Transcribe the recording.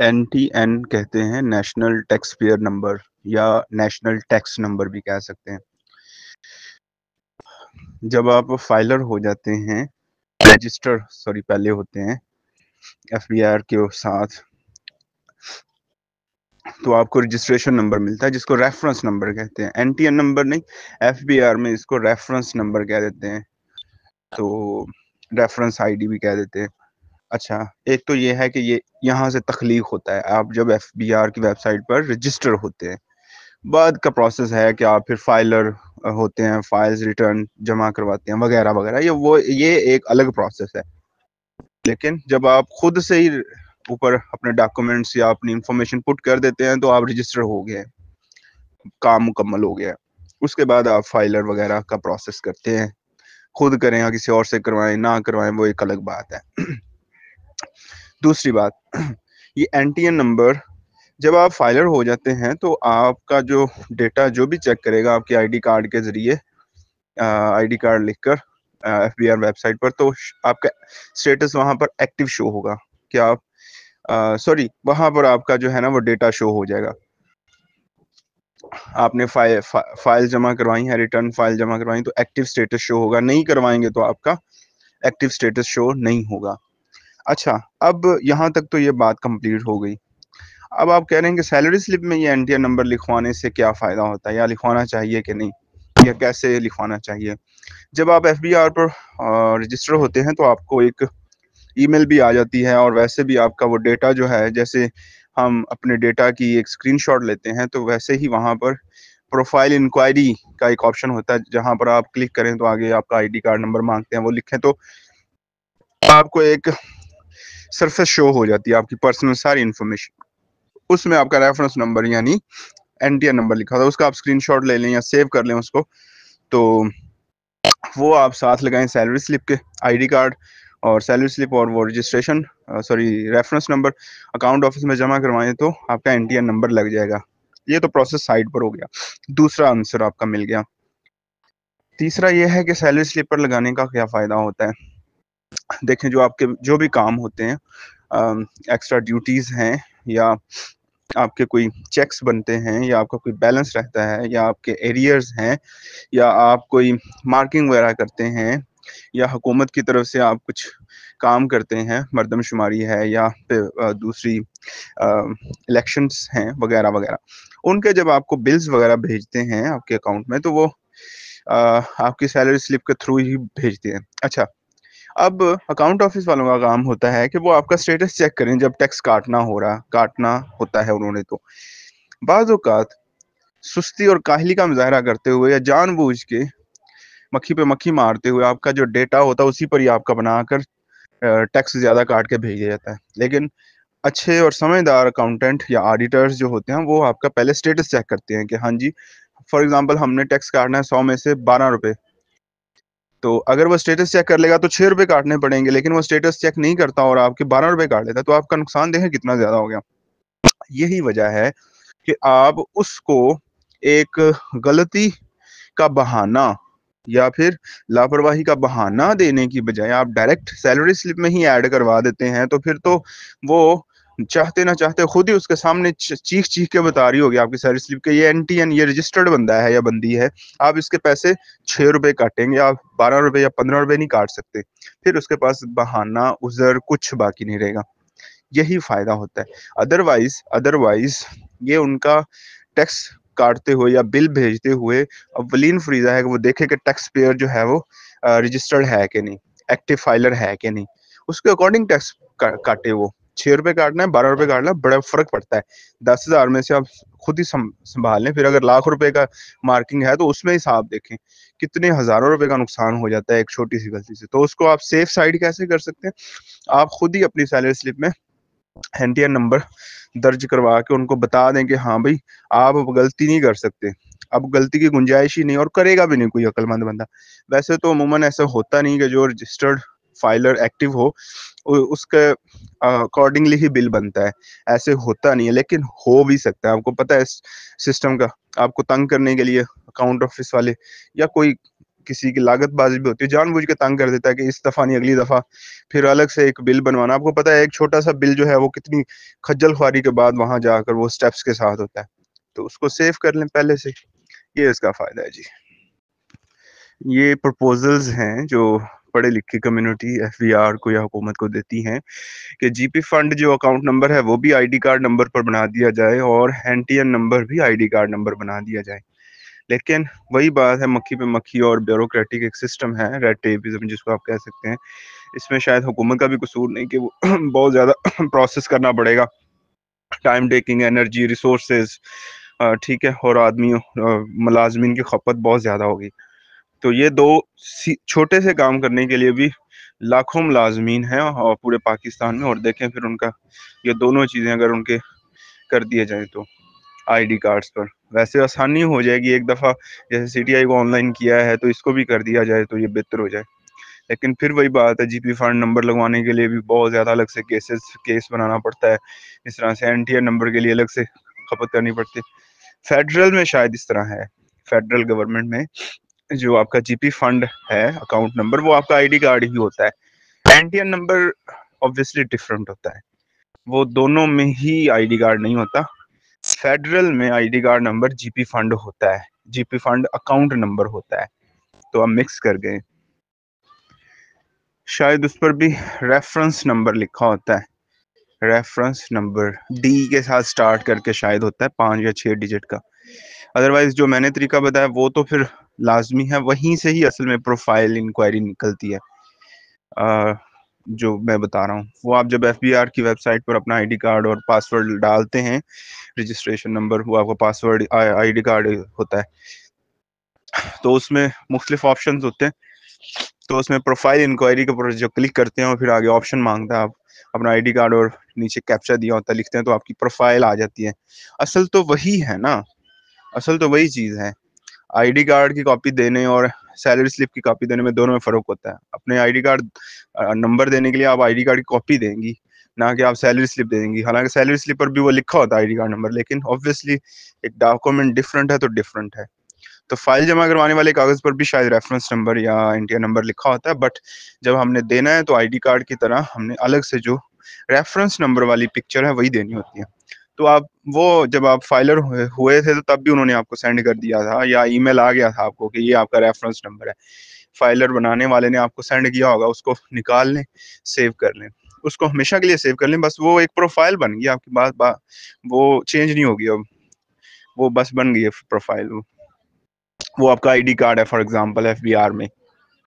N T N कहते हैं national tax payer number या नेशनल टैक्स नंबर भी कह सकते हैं जब आप फाइलर हो जाते हैं रजिस्टर सॉरी पहले होते हैं एफ के साथ तो आपको रजिस्ट्रेशन नंबर मिलता है जिसको रेफरेंस नंबर कहते हैं एन नंबर नहीं एफ में इसको रेफरेंस नंबर कह देते हैं तो रेफरेंस आईडी भी कह देते हैं अच्छा एक तो ये है कि ये यहाँ से तख्लीक होता है आप जब एफ बी आर की वेबसाइट पर रजिस्टर होते हैं बाद का प्रोसेस है कि आप फिर फाइलर होते हैं फाइल्स रिटर्न जमा करवाते हैं वगैरह वगैरह ये वो ये एक अलग प्रोसेस है लेकिन जब आप खुद से ही ऊपर अपने डॉक्यूमेंट्स या अपनी इंफॉर्मेशन पुट कर देते हैं तो आप रजिस्टर हो गए काम मुकम्मल हो गया उसके बाद आप फाइलर वगैरह का प्रोसेस करते हैं खुद करें या किसी और से करवाएं ना करवाएं वो एक अलग बात है दूसरी बात ये एन नंबर जब आप फाइलर हो जाते हैं तो आपका जो डेटा जो भी चेक करेगा आपके आईडी कार्ड के ज़रिए आईडी कार्ड लिखकर एफ बी आर वेबसाइट पर तो आपका स्टेटस वहाँ पर एक्टिव शो होगा कि आप सॉरी वहाँ पर आपका जो है ना वो डेटा शो हो जाएगा आपने फाइल फा, फाइल जमा करवाई है रिटर्न फाइल जमा करवाई तो एक्टिव स्टेटस शो होगा नहीं करवाएंगे तो आपका एक्टिव स्टेटस शो नहीं होगा अच्छा अब यहाँ तक तो ये बात कंप्लीट हो गई अब आप कह रहे हैं कि सैलरी स्लिप में ये एन नंबर लिखवाने से क्या फ़ायदा होता है या लिखवाना चाहिए कि नहीं या कैसे लिखवाना चाहिए जब आप एफ पर रजिस्टर होते हैं तो आपको एक ईमेल भी आ जाती है और वैसे भी आपका वो डेटा जो है जैसे हम अपने डेटा की एक स्क्रीनशॉट लेते हैं तो वैसे ही वहाँ पर प्रोफाइल इंक्वायरी का एक ऑप्शन होता है जहाँ पर आप क्लिक करें तो आगे आपका आईडी कार्ड नंबर मांगते हैं वो लिखें तो आपको एक सरफेस शो हो जाती है आपकी पर्सनल सारी इन्फॉर्मेशन उसमें आपका रेफरेंस नंबर यानी एन नंबर लिखा था उसका आप स्क्रीन ले लें या सेव कर लें उसको तो वो आप साथ लगाएं सैलरी स्लिप के आईडी कार्ड और सैलरी स्लिप और वो registration sorry reference number account office में जमा करवाएं तो आपका एन नंबर लग जाएगा ये तो प्रोसेस साइड पर हो गया दूसरा आंसर आपका मिल गया तीसरा ये है कि सैलरी स्लिप पर लगाने का क्या फ़ायदा होता है देखें जो आपके जो भी काम होते हैं एक्स्ट्रा ड्यूटीज हैं या आपके कोई चेक्स बनते हैं या आपका कोई बैलेंस रहता है या आपके एरियर्स हैं या आप कोई मार्किंग वगैरह करते हैं या हुकूमत की तरफ से आप कुछ काम करते हैं मरदमशुमारी है या फिर दूसरी इलेक्शंस हैं वगैरह वगैरह उनके जब आपको बिल्स वगैरह भेजते हैं आपके अकाउंट में तो वो आ, आपकी सैलरी स्लिप के थ्रू ही भेजते हैं अच्छा अब अकाउंट ऑफिस वालों का काम होता है कि वो आपका स्टेटस चेक करें जब टैक्स काटना हो रहा काटना होता है उन्होंने तो बाज़ात सुस्ती और काहली का मुजाहरा करते हुए या जानबूझ के मक्खी पे मक्खी मारते हुए आपका जो डेटा होता है उसी पर ही आपका बनाकर टैक्स ज़्यादा काट के भेजा जाता है लेकिन अच्छे और समझदार अकाउंटेंट या ऑडिटर्स जो होते हैं वो आपका पहले स्टेटस चेक करते हैं कि हाँ जी फॉर एग्जांपल हमने टैक्स काटना है सौ में से बारह रुपए तो अगर वो स्टेटस चेक कर लेगा तो छह रुपए काटने पड़ेंगे लेकिन वो स्टेटस चेक नहीं करता और आपके बारह रुपए काट लेता तो आपका नुकसान देखें कितना ज़्यादा हो गया यही वजह है कि आप उसको एक गलती का बहाना या फिर लापरवाही का बहाना देने की बजाय आप डायरेक्ट सैलरी स्लिप में ही ऐड करवा देते हैं तो फिर तो वो चाहते ना चाहते खुद ही उसके सामने चीख चीख के बता रही होगी आपकी सैलरी स्लिप के ये एन टी एन ये रजिस्टर्ड बंदा है या बंदी है आप इसके पैसे छः रुपये काटेंगे आप बारह रुपये या पंद्रह रुपये नहीं काट सकते फिर उसके पास बहाना उजर कुछ बाकी नहीं रहेगा यही फायदा होता है अदरवाइज अदरवाइज ये उनका टैक्स काटते हुए या बिल भेजते हुए अवलीन फ्रीजा है कि वो देखे कि टैक्स पेयर जो है वो रजिस्टर्ड है कि नहीं एक्टिव फाइलर है कि नहीं उसके अकॉर्डिंग टैक्स काटे वो छह रुपए काटना है बारह रुपए हाँ। काटना बड़ा फर्क पड़ता है दस हजार में से आप खुद ही संभाल लें फिर अगर लाख रुपए का मार्किंग है तो उसमें हिसाब देखें कितने हजारों रुपए का नुकसान हो जाता है एक छोटी सी गलती से तो उसको आप सेफ साइड कैसे कर सकते हैं आप खुद ही अपनी सैलरी स्लिप में एन नंबर दर्ज करवा के उनको बता दें कि हाँ भाई आप गलती नहीं कर सकते अब गलती की गुंजाइश ही नहीं और करेगा भी नहीं कोई अक्लमंद बंदा वैसे तो अमूमन ऐसा होता नहीं कि जो रजिस्टर्ड फाइलर एक्टिव हो उसके अकॉर्डिंगली ही बिल बनता है ऐसे होता नहीं है लेकिन हो भी सकता है आपको पता है सिस्टम का आपको तंग करने के लिए अकाउंट ऑफिस वाले या कोई किसी की बाजी भी होती है जानबूझ के तंग कर देता है कि इस दफा नहीं अगली दफा फिर अलग से एक बिल बनवाना आपको पता है एक छोटा सा बिल जो है वो कितनी खज्जल खुआरी के बाद वहां जाकर वो स्टेप्स के साथ होता है तो उसको सेव कर लें पहले से ये इसका फायदा है जी ये प्रपोजल्स हैं जो पढ़े लिखे कम्युनिटी एफ को या हुकूमत को देती हैं कि जीपी फंड जो अकाउंट नंबर है वो भी आईडी कार्ड नंबर पर बना दिया जाए और एन नंबर भी आईडी कार्ड नंबर बना दिया जाए लेकिन वही बात है मक्खी पे मक्खी और ब्यूरोक्रेटिक एक सिस्टम है रेड टेपिज्म जिसको आप कह सकते हैं इसमें शायद हुकूमत का भी कसूर नहीं कि वो बहुत ज़्यादा प्रोसेस करना पड़ेगा टाइम टेकिंग एनर्जी रिसोर्सेज ठीक है और आदमियों मुलाजमीन की खपत बहुत ज़्यादा होगी तो ये दो छोटे से काम करने के लिए भी लाखों मुलाजमीन हैं और पूरे पाकिस्तान में और देखें फिर उनका ये दोनों चीज़ें अगर उनके कर दिए जाएँ तो आईडी कार्ड्स पर वैसे आसानी हो जाएगी एक दफ़ा जैसे सीटीआई को ऑनलाइन किया है तो इसको भी कर दिया जाए तो ये बेहतर हो जाए लेकिन फिर वही बात है जीपी फंड नंबर लगवाने के लिए भी बहुत ज़्यादा अलग से केसेस केस बनाना पड़ता है इस तरह से एन नंबर के लिए अलग से खपत करनी पड़ती है फेडरल में शायद इस तरह है फेडरल गवर्नमेंट में जो आपका जीपी फंड है अकाउंट नंबर वो आपका आईडी कार्ड ही होता है एनटीएन नंबर ऑब्वियसली डिफरेंट होता है वो दोनों में ही आईडी कार्ड नहीं होता फेडरल में ID card number GP fund होता है जीपी फंड अकाउंट नंबर होता है तो आप मिक्स कर गए शायद उस पर भी रेफरेंस नंबर लिखा होता है रेफरेंस नंबर डी के साथ स्टार्ट करके शायद होता है पांच या छह डिजिट का अदरवाइज जो मैंने तरीका बताया वो तो फिर लाजमी है वहीं से ही असल में प्रोफाइल इंक्वायरी निकलती है आ, जो मैं बता रहा हूँ वो आप जब एफ की वेबसाइट पर अपना आईडी कार्ड और पासवर्ड डालते हैं रजिस्ट्रेशन नंबर वो आपका पासवर्ड आईडी कार्ड होता है तो उसमें मुख्तलिफ ऑप्शन होते हैं तो उसमें प्रोफाइल इंक्वायरी के ऊपर जो क्लिक करते हैं और फिर आगे ऑप्शन मांगता है आप अपना आईडी कार्ड और नीचे कैप्चा दिया होता है लिखते हैं तो आपकी प्रोफाइल आ जाती है असल तो वही है ना असल तो वही चीज़ है आईडी कार्ड की कॉपी देने और सैलरी स्लिप की कॉपी देने में दोनों में फर्क होता है अपने आईडी कार्ड नंबर देने के लिए आप आईडी कार्ड की कॉपी देंगी ना कि आप सैलरी स्लिप दे देंगी हालांकि सैलरी स्लिप पर भी वो लिखा होता है आईडी कार्ड नंबर लेकिन ऑब्वियसली एक डॉक्यूमेंट डिफरेंट है तो डिफरेंट है तो फाइल जमा करवाने वाले कागज पर भी शायद रेफरेंस नंबर या इंडिया नंबर लिखा होता है बट जब हमने देना है तो आईडी कार्ड की तरह हमने अलग से जो रेफरेंस नंबर वाली पिक्चर है वही देनी होती है तो आप वो जब आप फाइलर हुए थे तो तब भी उन्होंने आपको सेंड कर दिया था या ईमेल आ गया था आपको कि ये आपका रेफरेंस नंबर है फाइलर बनाने वाले ने आपको सेंड किया होगा उसको निकाल लें सेव कर लें उसको हमेशा के लिए सेव कर लें बस वो एक प्रोफाइल बन गई आपकी बात बा, वो चेंज नहीं होगी अब वो बस बन गई है प्रोफाइल वो वो आपका आईडी कार्ड है फॉर एग्जांपल एफबीआर में